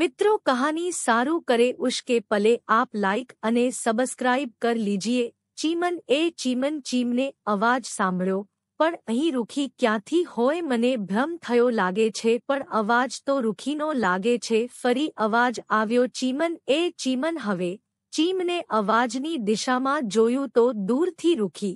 મિત્રો કહાની સારું કરે ઉશ્કે પલે આપ લાઇક અને સબસ્ક્રાઇબ કર લીજીએ ચીમન એ ચીમન ચીમને અવાજ સાંભળ્યો પણ અહીં રૂખી ક્યાંથી હોય મને ભ્રમ થયો લાગે છે પણ અવાજ તો રૂખીનો લાગે છે ફરી અવાજ આવ્યો ચીમન એ ચીમન હવે ચીમને અવાજની દિશામાં જોયું તો દૂરથી રૂખી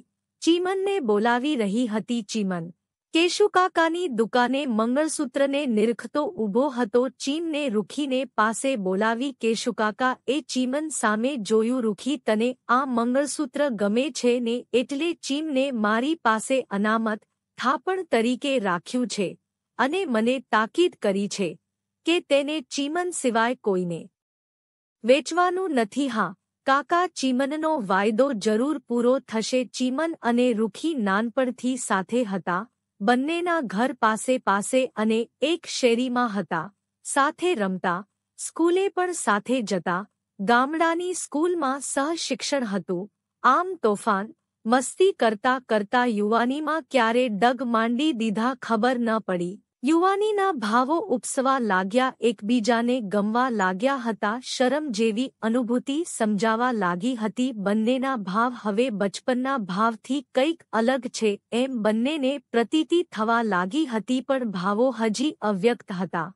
ચીમનને બોલાવી રહી હતી ચીમન કેશુકાકાની દુકાને મંગળસૂત્રને નિરખતો ઊભો હતો ચીમને રૂખીને પાસે બોલાવી કેશુકાકા એ ચીમન સામે જોયું રૂખી તને આ મંગળસૂત્ર ગમે છે ને એટલે ચીમને મારી પાસે અનામત થાપણ તરીકે રાખ્યું છે અને મને તાકીદ કરી છે કે તેને ચીમન સિવાય કોઈને વેચવાનું નથી હા કાકા ચીમનનો વાયદો જરૂર પૂરો થશે ચીમન અને રૂખી નાનપણથી સાથે હતા બંનેના ઘર પાસે પાસે અને એક શેરીમાં હતા સાથે રમતા સ્કૂલે પણ સાથે જતા ગામડાની સ્કૂલમાં સહશિક્ષણ હતું આમ તોફાન મસ્તી કરતા કરતા યુવાનીમાં ક્યારે ડગ માંડી દીધા ખબર ન પડી યુવાનીના ભાવો ઉપસવા લાગ્યા એકબીજાને ગમવા લાગ્યા હતા શરમ જેવી અનુભૂતિ સમજાવા લાગી હતી બંનેના ભાવ હવે બચપનના ભાવથી કંઈક અલગ છે એમ બંનેને પ્રતીતિ થવા લાગી હતી પણ ભાવો હજી અવ્યક્ત હતા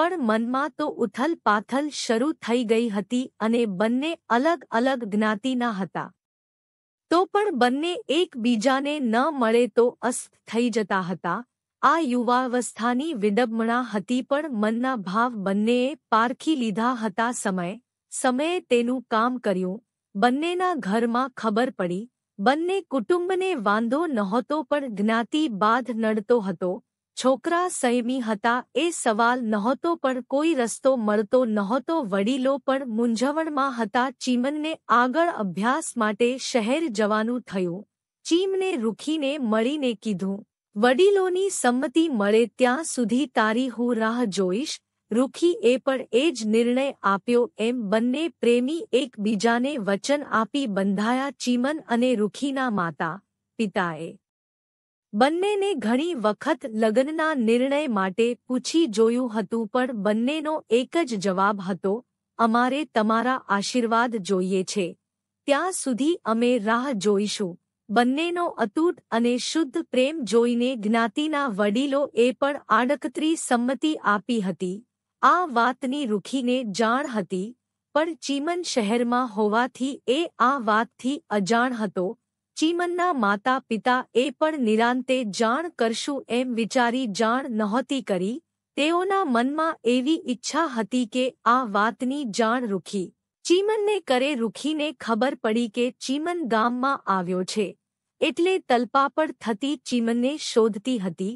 પણ મનમાં તો ઉથલપાથલ શરૂ થઈ ગઈ હતી અને બંને અલગ અલગ જ્ઞાતિના હતા તો પણ બંને એકબીજાને ન મળે તો અસ્ત થઈ જતા હતા આ યુવાવસ્થાની વિડંબણા હતી પણ મનના ભાવ બંનેએ પારખી લીધા હતા સમય સમયે તેનું કામ કર્યું બંનેના ઘરમાં ખબર પડી બંને કુટુંબને વાંધો નહોતો પણ જ્ઞાતિ બાધ નડતો હતો છોકરા સૈમી હતા એ સવાલ નહોતો પણ કોઈ રસ્તો મળતો નહોતો વડીલો પણ મૂંઝવણમાં હતા ચીમનને આગળ અભ્યાસ માટે શહેર જવાનું થયું ચીમને રૂખીને મળીને કીધું વડીલોની સંમતિ મળે ત્યાં સુધી તારી હું રાહ જોઈશ રૂખી એ પણ એ જ નિર્ણય આપ્યો એમ બંને પ્રેમી એકબીજાને વચન આપી બંધાયા ચીમન અને રૂખીના માતા પિતાએ બંનેને ઘણી વખત લગ્નના નિર્ણય માટે પૂછી જોયું હતું પણ બંનેનો એક જ જવાબ હતો અમારે તમારા આશીર્વાદ જોઈએ છે ત્યાં સુધી અમે રાહ જોઈશું બંનેનો અતૂટ અને શુદ્ધ પ્રેમ જોઈને જ્ઞાતિના વડીલો એ પણ આડકતરી સંમતિ આપી હતી આ વાતની રૂખીને જાણ હતી પણ ચીમન શહેરમાં હોવાથી એ આ વાતથી અજાણ હતો ચીમનના માતા પિતા એ પણ નિરાંતે જાણ કરશું એમ વિચારી જાણ નહોતી કરી તેઓના મનમાં એવી ઈચ્છા હતી કે આ વાતની જાણ રૂખી ચીમનને કરે રૂખીને ખબર પડી કે ચીમન ગામમાં આવ્યો છે એટલે તલપાપડ થતી ચીમનને શોધતી હતી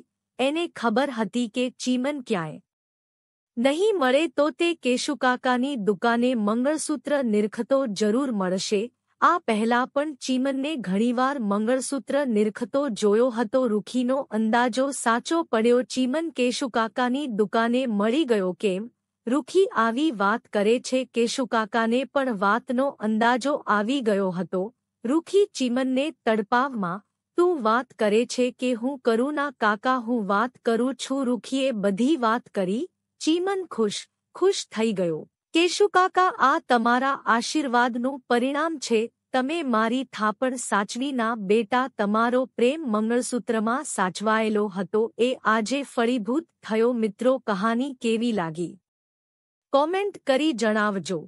એને ખબર હતી કે ચીમન ક્યાંય નહીં મળે તો તે કેશુકાકાની દુકાને મંગળસૂત્ર નિરખતો જરૂર મળશે આ પહેલા પણ ચીમનને ઘણીવાર મંગળસૂત્ર નિરખતો જોયો હતો રૂખીનો અંદાજો સાચો પડ્યો ચીમન કેશુકાકાની દુકાને મળી ગયો કેમ રૂખી આવી વાત કરે છે કે શુકાકાને પણ વાતનો અંદાજો આવી ગયો હતો રૂખી ચીમનને તડપાવમાં તું વાત કરે છે કે હું કરું ના કાકા હું વાત કરું છું રૂખીએ બધી વાત કરી ચીમન ખુશ ખુશ થઈ ગયો કેશુકાકા આ તમારા આશીર્વાદનું પરિણામ છે તમે મારી થાપણ સાચવીના બેટા તમારો પ્રેમ મંગળસૂત્રમાં સાચવાયેલો હતો એ આજે ફળીભૂત થયો મિત્રો કહાની કેવી લાગી કોમેન્ટ કરી જણાવજો